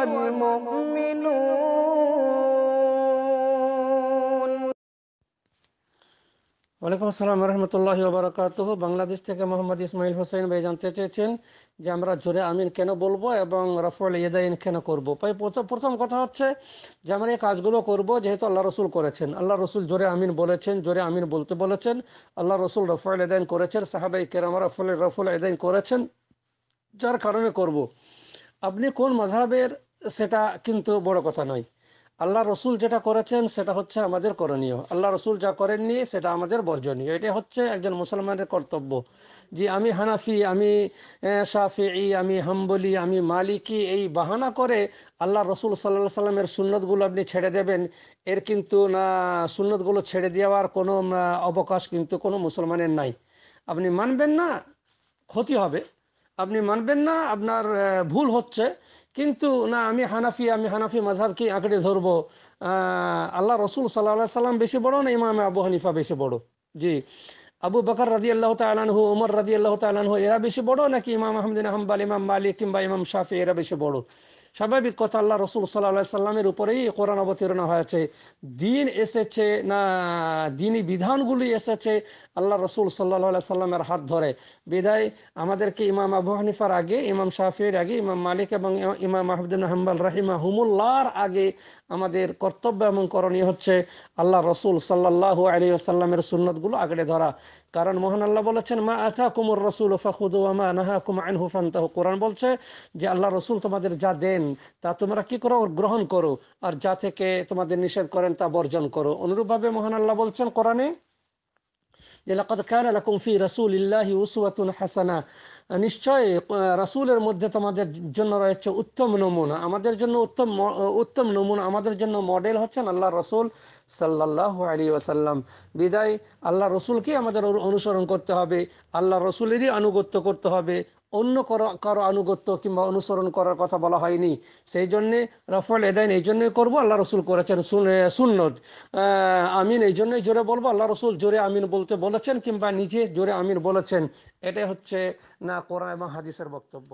ওয়ালাইকুম আসসালাম রহমতুল্লাহ বারকাত বাংলাদেশ থেকে মোহাম্মদ ইসমাইল হোসেন ভাই জানতে চেয়েছেন যে আমরা জোরে আমিন কেন বলবো এবং রফল ইয়েদাইন কেন করবো প্রথম কথা হচ্ছে যে আমরা এই কাজগুলো করব যেহেতু আল্লাহ রসুল করেছেন আল্লাহ রসুল জোরে আমিন বলেছেন জোরে আমিন বলতে বলেছেন আল্লাহ রসুল রফল এদাইন করেছেন সাহাবাই কেরামা রফল রফল এদাইন করেছেন যার কারণে করব। আপনি কোন মাঝাবের সেটা কিন্তু বড় কথা নয় আল্লাহ রসুল যেটা করেছেন সেটা হচ্ছে আমাদের করণীয় আল্লাহ রসুল যা করেননি সেটা আমাদের বর্জনীয় এটা হচ্ছে একজন মুসলমানের কর্তব্য যে আমি হানাফি আমি সাফি আমি হাম্বলি আমি মালিকি এই বাহানা করে আল্লাহ রসুল সাল্লাহ সাল্লামের সুন্নতগুলো আপনি ছেড়ে দেবেন এর কিন্তু না সুন্নতগুলো ছেড়ে দেওয়ার কোনো অবকাশ কিন্তু কোনো মুসলমানের নাই আপনি মানবেন না ক্ষতি হবে আপনি মানবেন না আপনার ভুল হচ্ছে কিন্তু না আমি হানাফি আমি হানাফি মাঝহাবকে আঁকড়ে ধরবো আল্লাহ রসুল সাল্লাহ সাল্লাম বেশি বড় না ইমাম আবু হানিফা বেশি বড় জি আবু বকর রাজি আল্লাহ তালানহু উমর রাজি আল্লাহ তালানহু এরা বেশি বড় নাকি ইমাম আহমদিন হাম্বাল ইমাম মালিক কিংবা ইমাম শাফি এরা বেশি বড় স্বাভাবিক কথা আল্লাহ রসুল সাল্লা সাল্লামের উপরেই কোরআন অবতীর্ণ হয়েছে দিন এসেছে না দিনী বিধানগুলি এসেছে আল্লাহ রসুল সাল্লাহ সাল্লামের হাত ধরে বিদায় আমাদেরকে ইমাম আবু হানিফার আগে ইমাম শাহির আগে ইমাম মালিক এবং ইমাম আহমদিন হাম্বাল রাহিমা হুমুল্লাহর আগে আমাদের কর্তব্য এবং করণীয় হচ্ছে আল্লাহ রসুল সাল্লাহ আলী আসাল্লামের সুন্নতগুলো আগড়ে ধরা কারণ মোহন আল্লাহ বলেছেন মা আথা কুমুর রসুল ফাখুদু মা আনহা কুমা আইন হুফান্তাহ কোরআন বলছে যে আল্লাহ রসুল তোমাদের যা দেন তা তোমরা কি করো গ্রহণ করো আর যা থেকে তোমাদের নিষেধ করেন তা বর্জন করো ভাবে মহান আল্লাহ বলছেন কোরআনে নিশ্চয় রাসুলের মধ্যে তোমাদের জন্য রয়েছে উত্তম নমুনা আমাদের জন্য উত্তম উত্তম নমুনা আমাদের জন্য মডেল হচ্ছেন আল্লাহ রসুল সাল্লাহ আলী ওয়াসাল্লাম বিদায় আল্লাহ রসুলকে আমাদের অনুসরণ করতে হবে আল্লাহ রসুলেরই আনুগত্য করতে হবে অন্য কারো আনুগত্য কিংবা অনুসরণ করার কথা বলা হয়নি সেই জন্য রফল এদাইন এই জন্যই করবো আল্লাহ রসুল করেছেন সুন্নত আমিন এই জন্যই জোরে বলবো আল্লাহ রসুল জোরে আমিন বলতে বলেছেন কিংবা নিজে জোরে আমিন বলেছেন এটাই হচ্ছে না কোরআন এবং হাদিসের বক্তব্য